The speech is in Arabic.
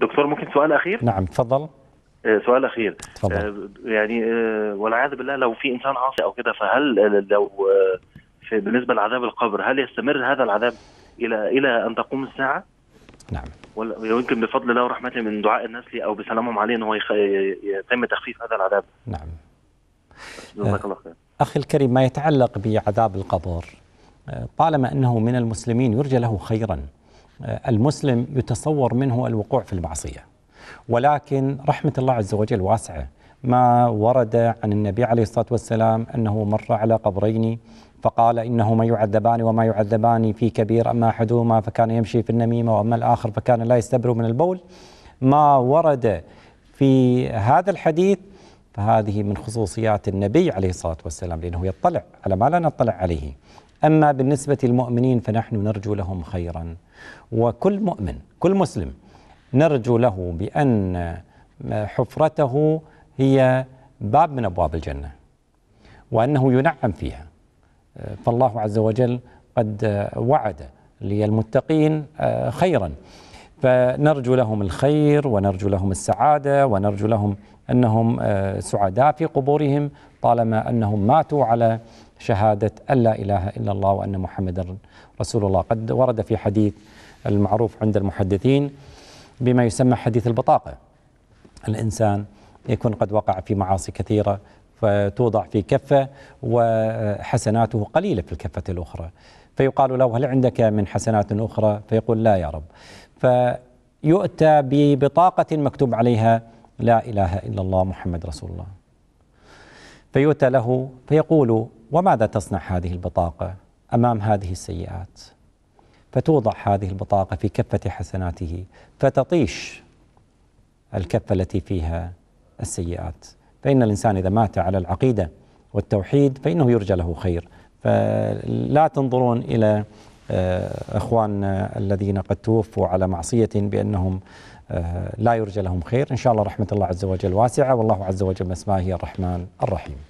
دكتور ممكن سؤال اخير؟ نعم تفضل آه، سؤال اخير تفضل. آه، يعني آه، والعياذ بالله لو في انسان عاصي او كده فهل لو في بالنسبه لعذاب القبر هل يستمر هذا العذاب الى الى ان تقوم الساعه؟ نعم ويمكن بفضل الله ورحمته من دعاء الناس لي او بسلامهم عليه ان هو يتم تخفيف هذا العذاب. نعم. جزاك الله خير. اخي الكريم ما يتعلق بعذاب القبر طالما انه من المسلمين يرجى له خيرا. آه، المسلم يتصور منه الوقوع في المعصية ولكن رحمة الله عز وجل واسعة ما ورد عن النبي عليه الصلاة والسلام أنه مر على قبرين فقال إنهما يعذبان وما يعذبان في كبير أما أحدهما فكان يمشي في النميمة وأما الآخر فكان لا يستبر من البول ما ورد في هذا الحديث فهذه من خصوصيات النبي عليه الصلاة والسلام لأنه يطلع على ما لا نطلع عليه أما بالنسبة للمؤمنين فنحن نرجو لهم خيرا وكل مؤمن كل مسلم نرجو له بأن حفرته هي باب من أبواب الجنة وأنه ينعم فيها فالله عز وجل قد وعد للمتقين خيرا فنرجو لهم الخير ونرجو لهم السعادة ونرجو لهم أنهم آه، سعداء في قبورهم طالما أنهم ماتوا على شهادة أن لا إله إلا الله وأن محمدا رسول الله قد ورد في حديث المعروف عند المحدثين بما يسمى حديث البطاقة الإنسان يكون قد وقع في معاصي كثيرة فتوضع في كفة وحسناته قليلة في الكفة الأخرى فيقال له هل عندك من حسنات أخرى فيقول لا يا رب فيؤتى ببطاقة مكتوب عليها لا إله إلا الله محمد رسول الله فيؤتى له فيقول وماذا تصنع هذه البطاقة أمام هذه السيئات فتوضع هذه البطاقة في كفة حسناته فتطيش الكفة التي فيها السيئات فإن الإنسان إذا مات على العقيدة والتوحيد فإنه يرجى له خير فلا تنظرون إلى آه، أخواننا آه، الذين قد توفوا على معصية بأنهم آه، لا يرجى لهم خير إن شاء الله رحمة الله عز وجل واسعة والله عز وجل بأسمائه الرحمن الرحيم